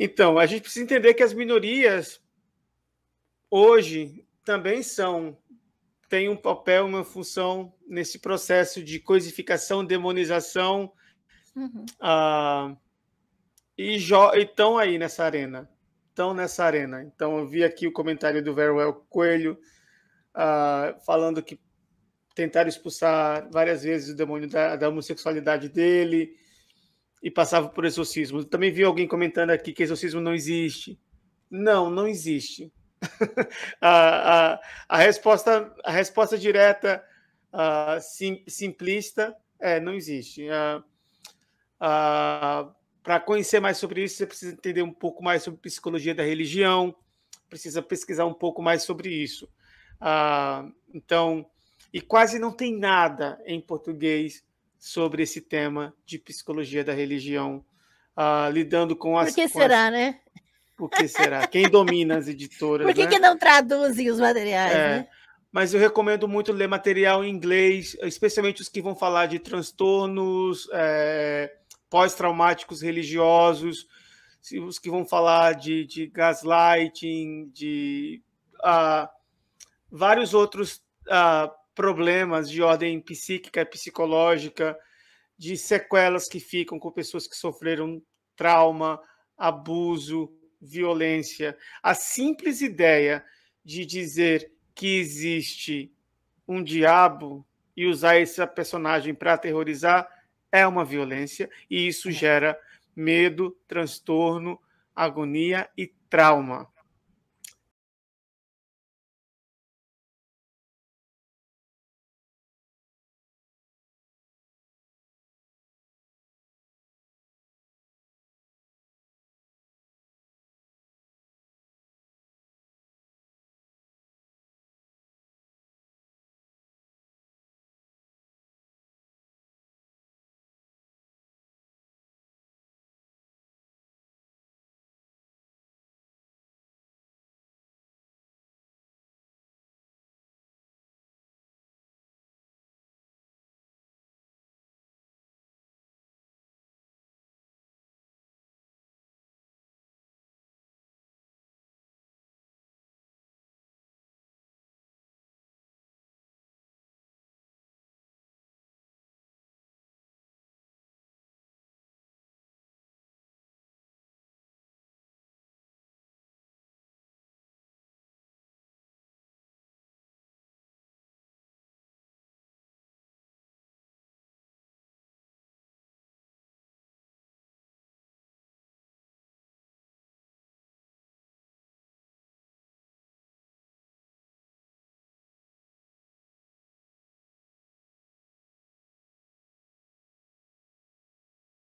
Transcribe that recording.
Então, a gente precisa entender que as minorias hoje também são têm um papel, uma função nesse processo de coisificação, demonização uhum. uh, e estão aí nessa arena, estão nessa arena. Então eu vi aqui o comentário do Veruel Coelho uh, falando que tentaram expulsar várias vezes o demônio da, da homossexualidade dele e passava por exorcismo. Também vi alguém comentando aqui que exorcismo não existe. Não, não existe. a, a, a, resposta, a resposta direta, uh, sim, simplista, é, não existe. Uh, uh, Para conhecer mais sobre isso, você precisa entender um pouco mais sobre psicologia da religião, precisa pesquisar um pouco mais sobre isso. então, e quase não tem nada em português sobre esse tema de psicologia da religião, uh, lidando com as. Por que será, as... né? Por que será? Quem domina as editoras? Por que, né? que não traduzem os materiais? É, né? Mas eu recomendo muito ler material em inglês, especialmente os que vão falar de transtornos é, pós-traumáticos religiosos, os que vão falar de, de gaslighting, de uh, vários outros uh, problemas de ordem psíquica e psicológica, de sequelas que ficam com pessoas que sofreram trauma, abuso, violência. A simples ideia de dizer que existe um diabo e usar essa personagem para aterrorizar é uma violência e isso é. gera medo, transtorno, agonia e trauma.